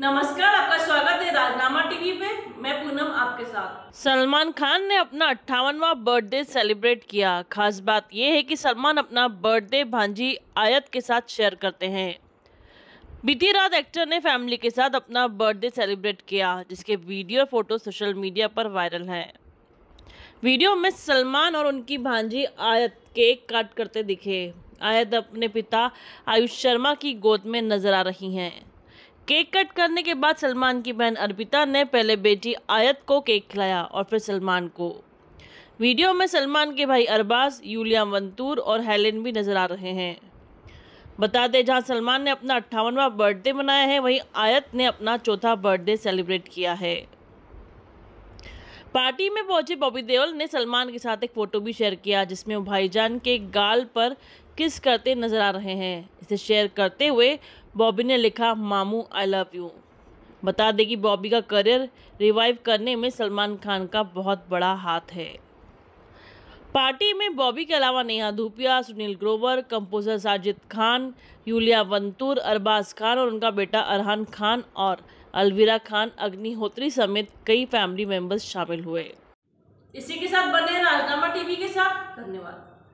नमस्कार आपका स्वागत है राजनामा टीवी पे मैं पूनम आपके साथ सलमान खान ने अपना अट्ठावनवा बर्थडे सेलिब्रेट किया खास बात यह है कि सलमान अपना बर्थडे भांजी आयत के साथ शेयर करते हैं बीती रात एक्टर ने फैमिली के साथ अपना बर्थडे सेलिब्रेट किया जिसके वीडियो और फोटो सोशल मीडिया पर वायरल हैं वीडियो में सलमान और उनकी भांजी आयत केक काट करते दिखे आयत अपने पिता आयुष शर्मा की गोद में नजर आ रही हैं केक कट करने के बाद सलमान की बहन अर्पिता ने पहले बेटी आयत को केक खिलाया और फिर सलमान को वीडियो में सलमान के भाई अरबाज यूलिया वंतूर और हेलेन भी नजर आ रहे हैं बता दें जहां सलमान ने अपना अट्ठावनवा बर्थडे मनाया है वहीं आयत ने अपना चौथा बर्थडे सेलिब्रेट किया है पार्टी में पहुंचे बॉबी देओल ने सलमान के साथ एक फ़ोटो भी शेयर किया जिसमें वो भाईजान के गाल पर किस करते नजर आ रहे हैं इसे शेयर करते हुए बॉबी ने लिखा मामू आई लव यू बता दें कि बॉबी का करियर रिवाइव करने में सलमान खान का बहुत बड़ा हाथ है पार्टी में बॉबी के अलावा Neha Dhupia Sunil Grover composer Sajid Khan Iulia Vantur Arbaaz Khan और उनका बेटा अरहान खान और अलवीरा खान अग्निहोत्री समेत कई फैमिली मेंबर्स शामिल हुए इसी के साथ बने राजनामा टीवी के साथ धन्यवाद